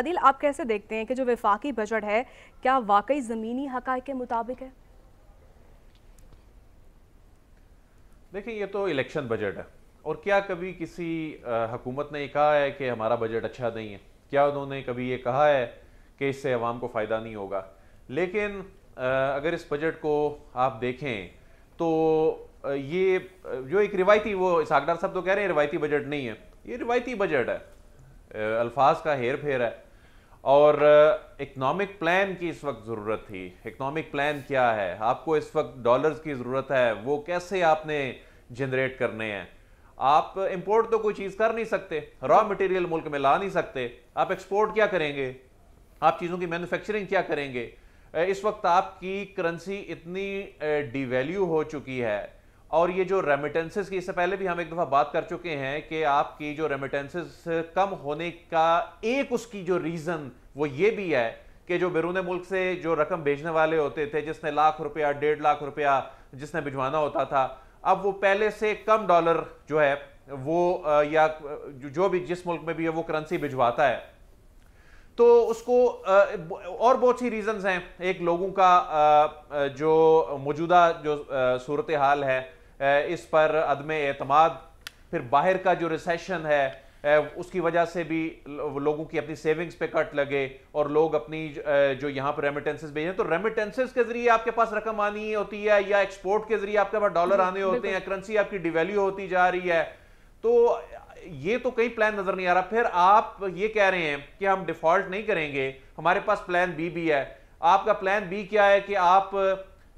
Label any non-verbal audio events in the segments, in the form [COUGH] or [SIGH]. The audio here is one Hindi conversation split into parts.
अदिल आप कैसे देखते हैं कि जो विफाकी बजट है क्या वाकई ज़मीनी हक़ के मुताबिक है देखिए ये तो इलेक्शन बजट है और क्या कभी किसी हकूमत ने कहा है कि हमारा बजट अच्छा नहीं है क्या उन्होंने कभी ये कहा है कि इससे आवाम को फ़ायदा नहीं होगा लेकिन अगर इस बजट को आप देखें तो ये जो एक रिवायती वो इसकदार साहब तो कह रहे हैं रिवायती बजट नहीं है ये रिवायती बजट है अल्फाज का हेर फेर है और इकोनॉमिक uh, प्लान की इस वक्त ज़रूरत थी इकोनॉमिक प्लान क्या है आपको इस वक्त डॉलर्स की ज़रूरत है वो कैसे आपने जनरेट करने हैं आप इंपोर्ट तो कोई चीज़ कर नहीं सकते रॉ मटेरियल मुल्क में ला नहीं सकते आप एक्सपोर्ट क्या करेंगे आप चीज़ों की मैन्युफैक्चरिंग क्या करेंगे uh, इस वक्त आपकी करेंसी इतनी डिवेल्यू uh, हो चुकी है और ये जो रेमिटेंसेस की इससे पहले भी हम एक दफ़ा बात कर चुके हैं कि आपकी जो रेमिटेंसेस कम होने का एक उसकी जो रीज़न वो ये भी है कि जो बैरून मुल्क से जो रकम भेजने वाले होते थे जिसने लाख रुपया डेढ़ लाख रुपया जिसने भिजवाना होता था अब वो पहले से कम डॉलर जो है वो या जो भी जिस मुल्क में भी है वो करेंसी भिजवाता है तो उसको और बहुत सी रीजंस हैं एक लोगों का जो मौजूदा जो सूरत हाल है इस पर अदम एतमाद फिर बाहर का जो रिसेशन है उसकी वजह से भी लोगों की अपनी सेविंग्स पे कट लगे और लोग अपनी जो यहाँ पर रेमिटेंसेस भेजें तो रेमिटेंसेस के जरिए आपके पास रकम आनी होती है या एक्सपोर्ट के जरिए आपके पास डॉलर आने होते हैं करेंसी आपकी डिवेल्यू होती जा रही है तो ये तो कहीं प्लान नजर नहीं आ रहा फिर आप ये कह रहे हैं कि हम डिफॉल्ट नहीं करेंगे हमारे पास प्लान बी भी है आपका प्लान बी क्या है कि आप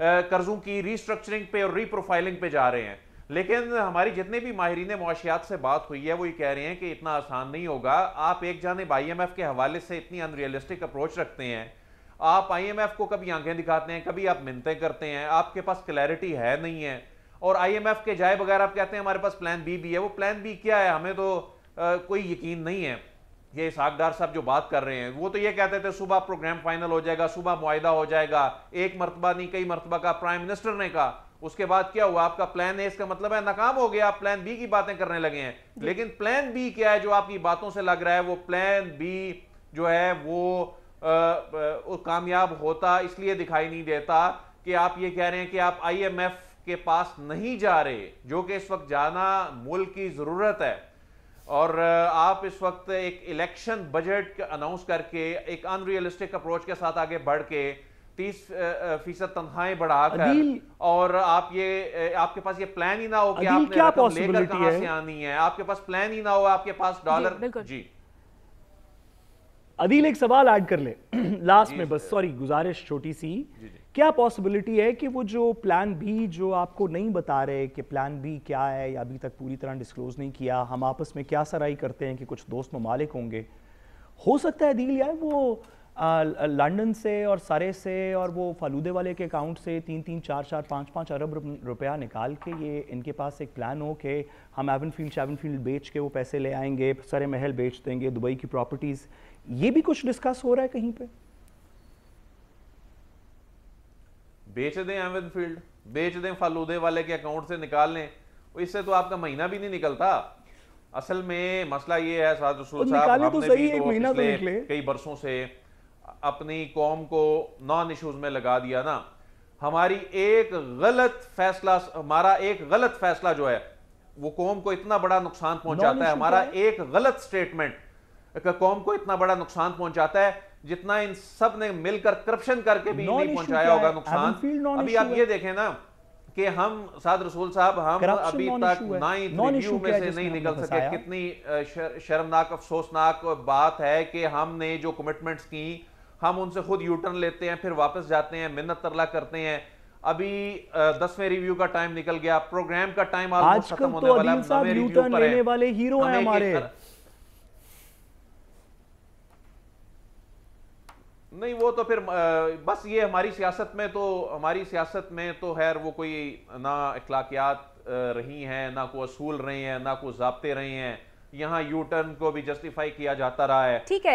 कर्जों की रीस्ट्रक्चरिंग पे और रीप्रोफाइलिंग पे जा रहे हैं लेकिन हमारी जितने भी माहरीन मुआशियात से बात हुई है वो ये कह रहे हैं कि इतना आसान नहीं होगा आप एक जाने आई एम एफ के हवाले से इतनी अनरियलिस्टिक अप्रोच रखते हैं आप आई एम एफ को कभी आंखें दिखाते हैं कभी आप मिनतें करते हैं आपके पास क्लैरिटी है नहीं है और आई एम एफ के जाए बगैर आप कहते हैं हमारे पास प्लान बी भी है वो प्लान बी क्या है हमें तो आ, कोई यकीन नहीं है ये सागदार साहब जो बात कर रहे हैं वो तो ये कहते थे सुबह प्रोग्राम फाइनल हो जाएगा सुबह मुआदा हो जाएगा एक मरतबा नहीं कई मरतबा का प्राइम मिनिस्टर ने कहा उसके बाद क्या हुआ आपका प्लान ए इसका मतलब है नाकाम हो गया आप प्लान बी की बातें करने लगे हैं लेकिन प्लान बी क्या है जो आपकी बातों से लग रहा है वो प्लान बी जो है वो कामयाब होता इसलिए दिखाई नहीं देता कि आप ये कह रहे हैं कि आप आईएमएफ के पास नहीं जा रहे जो कि इस वक्त जाना मुल्क की जरूरत है और आप इस वक्त एक इलेक्शन बजट अनाउंस करके एक अनरियलिस्टिक अप्रोच के साथ आगे बढ़ के तीस फीसद तनख्वाहें बढ़ाकर और आप ये आपके पास ये प्लान ही ना हो कि आपने क्या लेकर कहां से आनी है आपके पास प्लान ही ना हो आपके पास डॉलर जी अदील एक सवाल ऐड कर ले लास्ट [CLEARS THROAT] में बस सॉरी गुजारिश छोटी सी जी जी क्या पॉसिबिलिटी है कि वो जो प्लान बी जो आपको नहीं बता रहे कि प्लान बी क्या है या अभी तक पूरी तरह डिस्क्लोज नहीं किया हम आपस में क्या सराई करते हैं कि कुछ दोस्त ममालिक होंगे हो सकता है दिल यार वो लंदन से और सरे से और वो फालूदे वाले के अकाउंट से तीन तीन चार चार पाँच पाँच अरब रुपया निकाल के ये इनके पास एक प्लान हो कि हम एवन फील्ड शेवन फील्ड बेच के वो पैसे ले आएंगे सरे महल बेच देंगे दुबई की प्रॉपर्टीज़ ये भी कुछ डिस्कस हो रहा है कहीं पे बेच दें अहमद फील्ड बेच दें फालूदे वाले के अकाउंट से निकाल लें इससे तो आपका महीना भी नहीं निकलता असल में मसला ये है साहब तो हमने तो भी तो कई बरसों से अपनी कौम को नॉन इशूज में लगा दिया ना हमारी एक गलत फैसला हमारा एक गलत फैसला जो है वो कौम को इतना बड़ा नुकसान पहुंचाता है हमारा एक गलत स्टेटमेंट कौम को इतना बड़ा नुकसान पहुंचाता है जितना इन सब ने मिलकर करप्शन करके भी नहीं पहुंचाया होगा नुकसान अभी आप ये देखें ना कि हम साद रसूल साहब हम अभी तक ना ही रिव्यू में से नहीं निकल सके कितनी शर्मनाक अफसोसनाक बात है कि हमने जो कमिटमेंट्स की हम उनसे खुद यूटर्न लेते हैं फिर वापस जाते हैं मिन्नत तरला करते हैं अभी दसवें रिव्यू का टाइम निकल गया प्रोग्राम का टाइम आज खत्म तो होने वाला है हमारे नहीं वो तो फिर बस ये हमारी सियासत में तो हमारी सियासत में तो खैर वो कोई ना अखलाकियात रही हैं ना कोई असूल रहे हैं ना कोई जबते रहे हैं यहाँ यू टर्न को भी जस्टिफाई किया जाता रहा है ठीक है